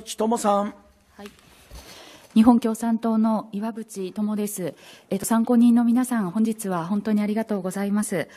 友さん。はい。日本共産党の岩渕友です。えっと参考人の皆さん、本日は本当にありがとうございます。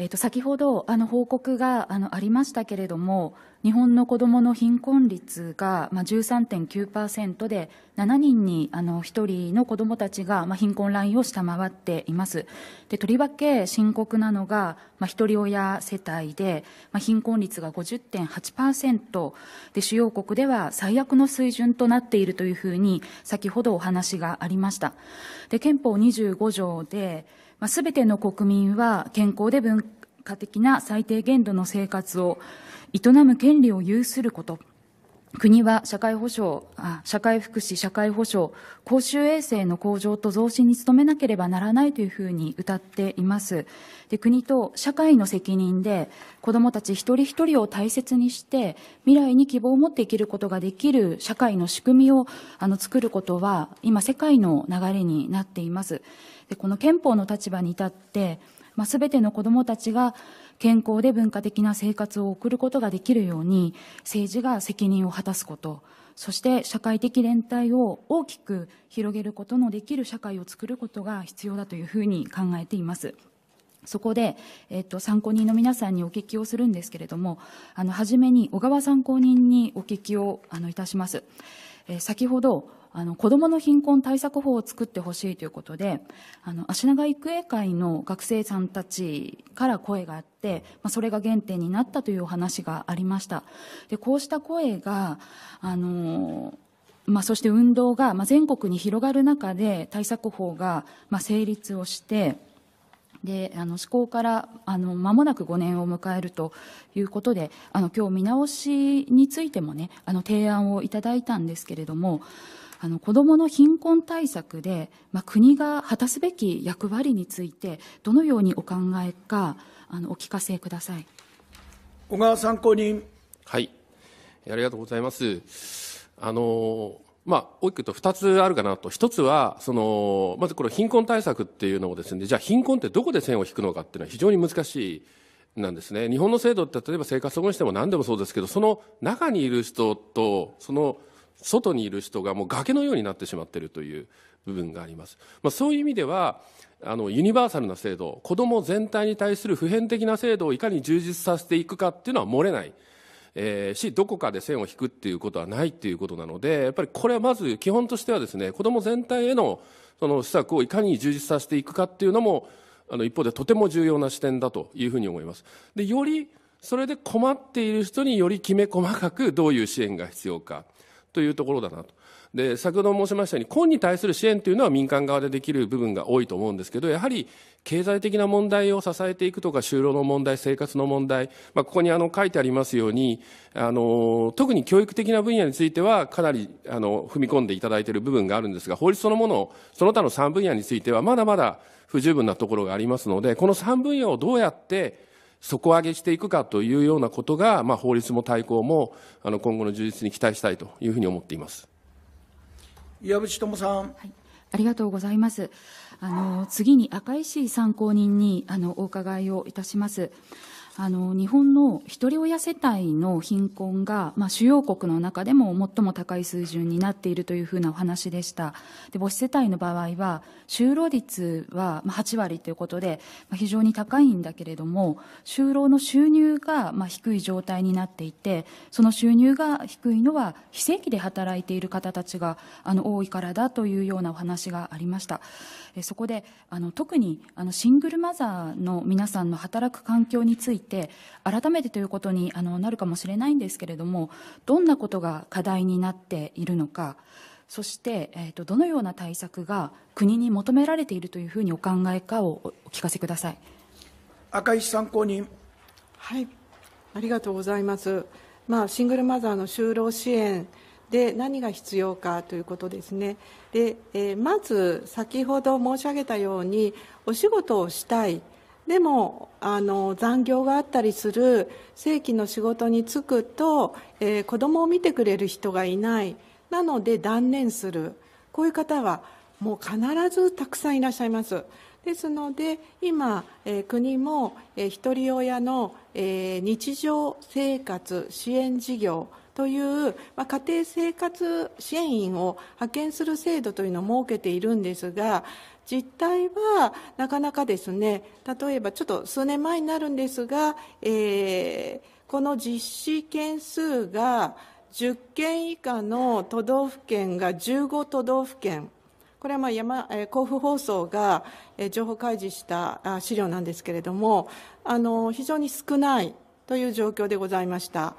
えー、と先ほどあの報告があのありましたけれども、日本の子どもの貧困率が、まあ、13.9%で、7人にあの1人の子どもたちが、まあ、貧困ラインを下回っています。でとりわけ深刻なのが、まあ、ひとり親世帯で、まあ、貧困率が50.8%で、主要国では最悪の水準となっているというふうに、先ほどお話がありました。で憲法25条でまあ、全ての国民は健康で文化的な最低限度の生活を営む権利を有すること国は社会保障、社会福祉、社会保障、公衆衛生の向上と増進に努めなければならないというふうに謳っています。で国と社会の責任で、子どもたち一人一人を大切にして、未来に希望を持って生きることができる社会の仕組みをあの作ることは、今、世界の流れになっています。でこの憲法の立場に至って、まあ、全ての子どもたちが健康で文化的な生活を送ることができるように政治が責任を果たすことそして社会的連帯を大きく広げることのできる社会を作ることが必要だというふうに考えています。そこで、えっと、参考人の皆さんにお聞きをするんですけれども、あの、初めに小川参考人にお聞きを、あの、いたします。えー、先ほど、あの子どもの貧困対策法を作ってほしいということであの足長育英会の学生さんたちから声があって、まあ、それが原点になったというお話がありましたでこうした声があのまあ、そして運動が、まあ、全国に広がる中で対策法が、まあ、成立をして、であの施行からあの間もなく5年を迎えるということであの今日見直しについてもねあの提案をいただいたんですけれどもあの子どもの貧困対策で、まあ、国が果たすべき役割についてどのようにお考えかあのお聞かせください小川参考人はいありがとうございますあのまあ、大きく言うと2つあるかなと。1つは、その、まずこの貧困対策っていうのをですね、じゃあ貧困ってどこで線を引くのかっていうのは非常に難しいなんですね。日本の制度って例えば生活保護にしても何でもそうですけど、その中にいる人と、その外にいる人がもう崖のようになってしまっているという部分があります。まあ、そういう意味では、あの、ユニバーサルな制度、子供全体に対する普遍的な制度をいかに充実させていくかっていうのは漏れない。えー、し、どこかで線を引くっていうことはないっていうことなので、やっぱりこれはまず基本としてはですね、子供全体への、その施策をいかに充実させていくかっていうのも、あの、一方でとても重要な視点だというふうに思います。で、より、それで困っている人によりきめ細かくどういう支援が必要か。というところだなと。で、先ほど申しましたように、婚に対する支援というのは民間側でできる部分が多いと思うんですけど、やはり経済的な問題を支えていくとか、就労の問題、生活の問題、まあ、ここにあの書いてありますように、あの、特に教育的な分野については、かなり、あの、踏み込んでいただいている部分があるんですが、法律そのもの、その他の3分野については、まだまだ不十分なところがありますので、この3分野をどうやって、底上げしていくかというようなことが、まあ、法律も対抗もあの今後の充実に期待したいというふうに思っています岩渕智さん、はい、ありがとうございます。あの次に赤石参考人にあのお伺いをいたします。あの日本のひとり親世帯の貧困が、まあ、主要国の中でも最も高い水準になっているというふうなお話でしたで母子世帯の場合は就労率は8割ということで、まあ、非常に高いんだけれども就労の収入がまあ低い状態になっていてその収入が低いのは非正規で働いている方たちがあの多いからだというようなお話がありましたえそこであの特にあのシングルマザーの皆さんの働く環境についていて改めてということにあのなるかもしれないんですけれどもどんなことが課題になっているのかそして、えーと、とどのような対策が国に求められているというふうにお考えかをお聞かせください赤石参考人。はいありがとうございます、まあ、シングルマザーの就労支援で何が必要かということですねで、えー、まず先ほど申し上げたようにお仕事をしたいでもあの残業があったりする正規の仕事に就くと、えー、子供を見てくれる人がいないなので断念するこういう方はもう必ずたくさんいらっしゃいますですので今、えー、国も、えー、一人親の、えー、日常生活支援事業という、まあ、家庭生活支援員を派遣する制度というのを設けているんですが実態はなかなかですね例えばちょっと数年前になるんですが、えー、この実施件数が10件以下の都道府県が15都道府県これはまあ山、え甲府放送が、え情報開示した資料なんですけれどもあの非常に少ないという状況でございました。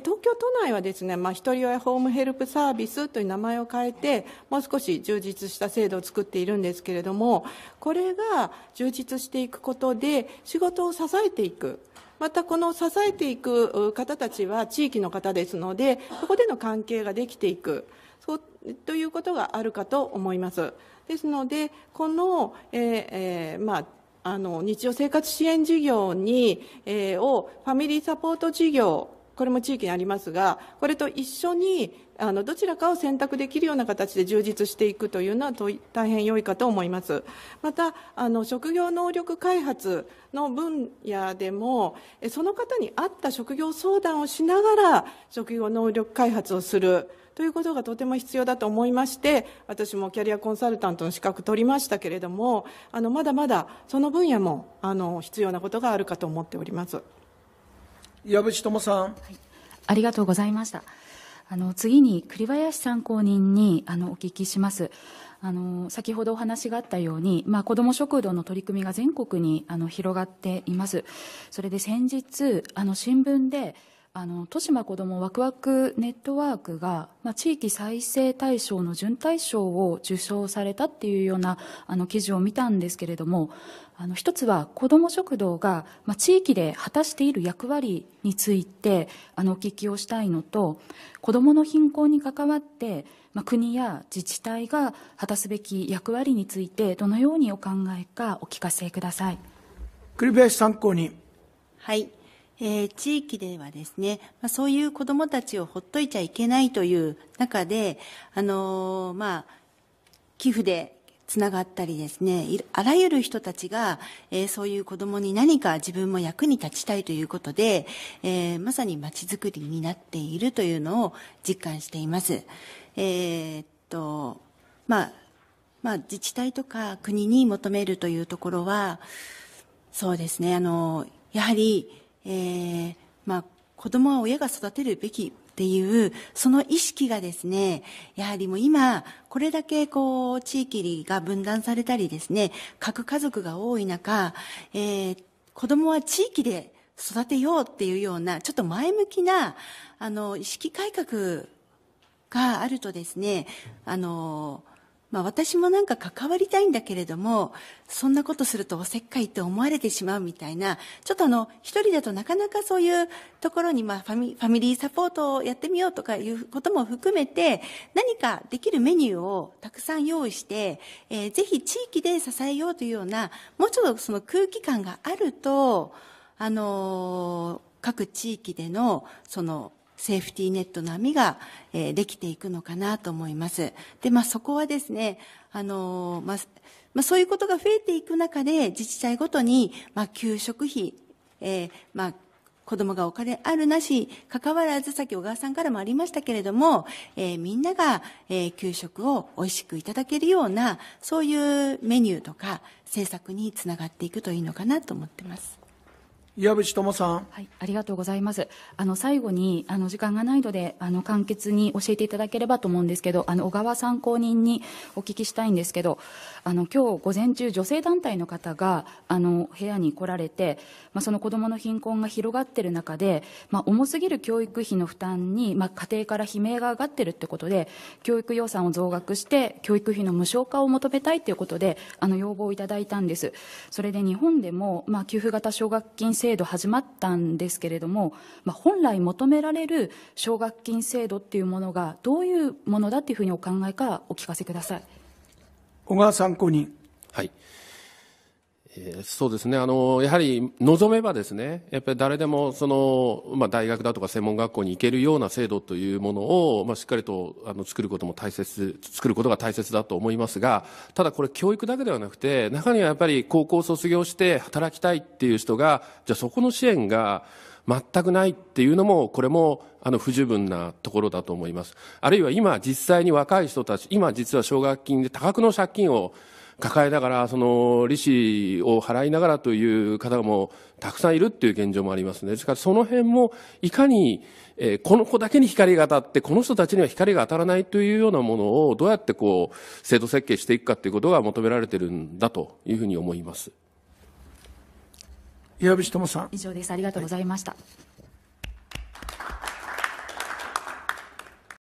東京都内はですね、まあ、ひとり親ホームヘルプサービスという名前を変えてもう少し充実した制度を作っているんですけれどもこれが充実していくことで仕事を支えていくまたこの支えていく方たちは地域の方ですのでそこでの関係ができていくそうということがあるかと思いますですのでこの、えーえー、まああの日常生活支援事業に、えー、をファミリーサポート事業これも地域にありますが、これと一緒にあのどちらかを選択できるような形で充実していくというのは大変良いかと思います。またあの職業能力開発の分野でもその方に合った職業相談をしながら職業能力開発をする。ということがとても必要だと思いまして私もキャリアコンサルタントの資格取りましたけれどもあのまだまだその分野もあの必要なことがあるかと思っております。岩渕智さん、はい、ありがとうございましたあの次に栗林参考人にあのお聞きしますあの先ほどお話があったように、まあ、子ども食堂の取り組みが全国にあの広がっていますそれで先日あの新聞であの豊島子どもワクワクネットワークが、まあ、地域再生大賞の準大賞を受賞されたっていうようなあの記事を見たんですけれどもあの一つは子ども食堂が、まあ、地域で果たしている役割についてあのお聞きをしたいのと子どもの貧困に関わって、まあ、国や自治体が果たすべき役割についてどのようにお考えかお聞かせください。栗林参考人はいえー、地域ではですね、まあ、そういう子どもたちをほっといちゃいけないという中で、あのー、まあ、寄付でつながったりですね、あらゆる人たちが、えー、そういう子どもに何か自分も役に立ちたいということで、えー、まさにまちづくりになっているというのを実感しています。えー、っと、まあ、まあ、自治体とか国に求めるというところは、そうですね、あの、やはり、えー、まあ、子供は親が育てるべきっていうその意識がですねやはりもう今これだけこう地域が分断されたりですね核家族が多い中、えー、子供は地域で育てようっていうようなちょっと前向きなあの意識改革があるとですねあのまあ、私もなんか関わりたいんだけれどもそんなことするとおせっかいって思われてしまうみたいなちょっとあの一人だとなかなかそういうところに、まあ、ファミファミリーサポートをやってみようとかいうことも含めて何かできるメニューをたくさん用意して、えー、ぜひ地域で支えようというようなもうちょっとその空気感があるとあのー、各地域でのそのセーフティーネットの網が、えー、できていくのかなと思います。で、まあ、そこはですね、あのー、まあ、まあ、そういうことが増えていく中で、自治体ごとに、まあ、給食費、えー、まあ、子供がお金あるなし、かかわらず、さっき小川さんからもありましたけれども、えー、みんなが、えー、給食を美味しくいただけるような、そういうメニューとか政策につながっていくといいのかなと思ってます。岩渕智さん、はい、ありがとうございますあの最後にあの時間がないのであの簡潔に教えていただければと思うんですけどあの小川参考人にお聞きしたいんですけどあの今日午前中女性団体の方があの部屋に来られて、まあ、その子どもの貧困が広がっている中で、まあ、重すぎる教育費の負担に、まあ、家庭から悲鳴が上がっているということで教育予算を増額して教育費の無償化を求めたいということであの要望をいただいたんですそれで日本でも、まあ、給付型奨学金制度始まったんですけれども、まあ、本来求められる奨学金制度っていうものがどういうものだっていうふうにお考えかお聞かせください小川参考人はいえー、そうですねあの、やはり望めばですね、やっぱり誰でもその、まあ、大学だとか専門学校に行けるような制度というものを、まあ、しっかりとあの作ることも大切、作ることが大切だと思いますが、ただこれ、教育だけではなくて、中にはやっぱり高校卒業して働きたいっていう人が、じゃあそこの支援が、全くないっていうのも、これも、あの、不十分なところだと思います。あるいは今、実際に若い人たち、今、実は奨学金で多額の借金を抱えながら、その利子を払いながらという方もたくさんいるっていう現状もありますね。ですからその辺もいかに、えー、この子だけに光が当たって、この人たちには光が当たらないというようなものをどうやってこう、制度設計していくかということが求められてるんだというふうに思います。岩渕智さん。以上です。ありがとうございました。はい